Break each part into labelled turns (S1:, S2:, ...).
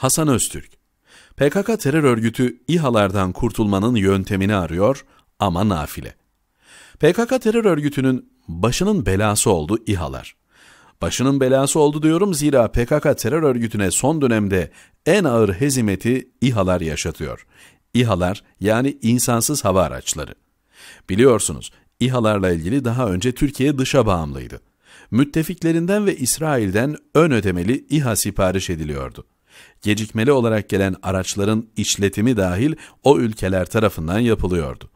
S1: Hasan Öztürk PKK terör örgütü İHA'lardan kurtulmanın yöntemini arıyor ama nafile. PKK terör örgütünün başının belası oldu İHA'lar. Başının belası oldu diyorum zira PKK terör örgütüne son dönemde en ağır hezimeti İHA'lar yaşatıyor. İHA'lar yani insansız hava araçları. Biliyorsunuz İHA'larla ilgili daha önce Türkiye dışa bağımlıydı. Müttefiklerinden ve İsrail'den ön ödemeli İHA sipariş ediliyordu gecikmeli olarak gelen araçların işletimi dahil o ülkeler tarafından yapılıyordu.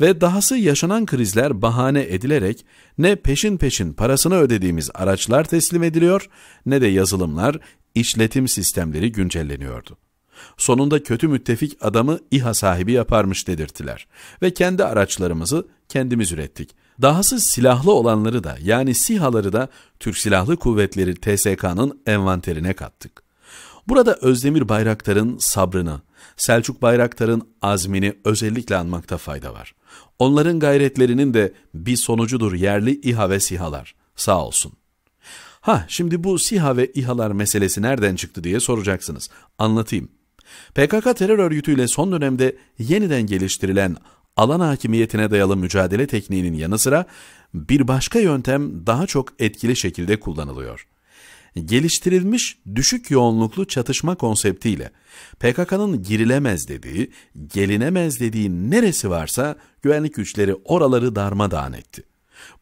S1: Ve dahası yaşanan krizler bahane edilerek ne peşin peşin parasını ödediğimiz araçlar teslim ediliyor ne de yazılımlar, işletim sistemleri güncelleniyordu. Sonunda kötü müttefik adamı İHA sahibi yaparmış dedirttiler ve kendi araçlarımızı kendimiz ürettik. Dahası silahlı olanları da yani SİHA'ları da Türk Silahlı Kuvvetleri TSK'nın envanterine kattık. Burada Özdemir Bayraktar'ın sabrını, Selçuk Bayraktar'ın azmini özellikle anmakta fayda var. Onların gayretlerinin de bir sonucudur yerli İHA ve SİHA'lar. Sağ olsun. Ha şimdi bu SİHA ve İHA'lar meselesi nereden çıktı diye soracaksınız. Anlatayım. PKK terör örgütüyle son dönemde yeniden geliştirilen alan hakimiyetine dayalı mücadele tekniğinin yanı sıra bir başka yöntem daha çok etkili şekilde kullanılıyor geliştirilmiş düşük yoğunluklu çatışma konseptiyle PKK'nın girilemez dediği, gelinemez dediği neresi varsa güvenlik güçleri oraları darmadağın etti.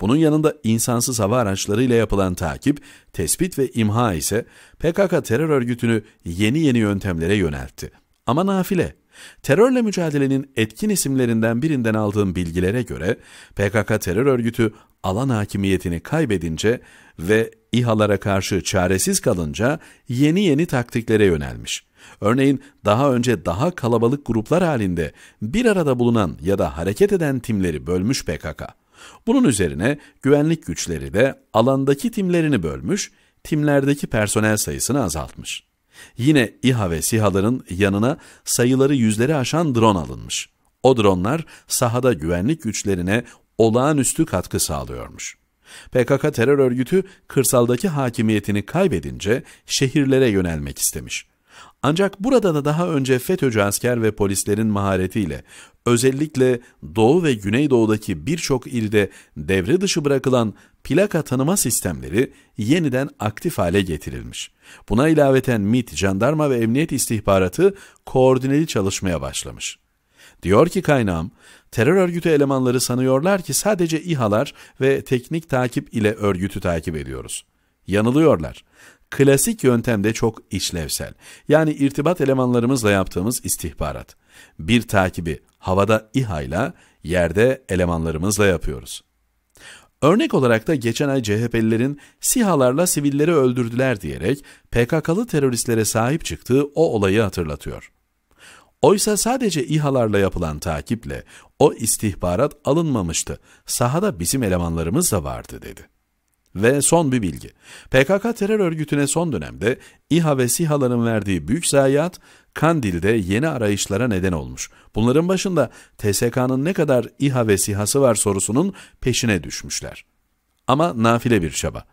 S1: Bunun yanında insansız hava araçlarıyla yapılan takip, tespit ve imha ise PKK terör örgütünü yeni yeni yöntemlere yöneltti. Ama nafile. Terörle mücadelenin etkin isimlerinden birinden aldığım bilgilere göre PKK terör örgütü alan hakimiyetini kaybedince ve İHA'lara karşı çaresiz kalınca yeni yeni taktiklere yönelmiş. Örneğin daha önce daha kalabalık gruplar halinde bir arada bulunan ya da hareket eden timleri bölmüş PKK. Bunun üzerine güvenlik güçleri de alandaki timlerini bölmüş, timlerdeki personel sayısını azaltmış. Yine İHA ve SİHA'ların yanına sayıları yüzleri aşan drone alınmış. O dronlar sahada güvenlik güçlerine olağanüstü katkı sağlıyormuş. PKK terör örgütü kırsaldaki hakimiyetini kaybedince şehirlere yönelmek istemiş. Ancak burada da daha önce FETÖ'cü asker ve polislerin maharetiyle özellikle Doğu ve Güneydoğu'daki birçok ilde devre dışı bırakılan plaka tanıma sistemleri yeniden aktif hale getirilmiş. Buna ilaveten MIT, jandarma ve emniyet istihbaratı koordineli çalışmaya başlamış. Diyor ki kaynağım, terör örgütü elemanları sanıyorlar ki sadece İHA'lar ve teknik takip ile örgütü takip ediyoruz. Yanılıyorlar. Klasik yöntemde çok işlevsel. Yani irtibat elemanlarımızla yaptığımız istihbarat. Bir takibi havada İHA yerde elemanlarımızla yapıyoruz. Örnek olarak da geçen ay CHP'lilerin SİHA'larla sivilleri öldürdüler diyerek PKK'lı teröristlere sahip çıktığı o olayı hatırlatıyor. Oysa sadece İHA'larla yapılan takiple o istihbarat alınmamıştı. Sahada bizim elemanlarımız da vardı dedi. Ve son bir bilgi. PKK terör örgütüne son dönemde İHA ve SİHA'ların verdiği büyük zayiat Kandil'de yeni arayışlara neden olmuş. Bunların başında TSK'nın ne kadar İHA ve SİHA'sı var sorusunun peşine düşmüşler. Ama nafile bir çaba.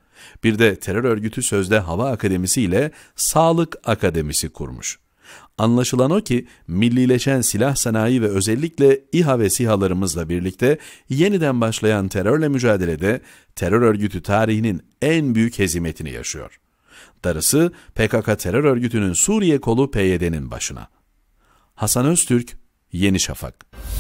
S1: Bir de terör örgütü sözde Hava Akademisi ile Sağlık Akademisi kurmuş. Anlaşılan o ki millileşen silah sanayi ve özellikle İHA ve SİHA'larımızla birlikte yeniden başlayan terörle mücadelede terör örgütü tarihinin en büyük hezimetini yaşıyor. Darısı PKK terör örgütünün Suriye kolu PYD'nin başına. Hasan Öztürk, Yeni Şafak.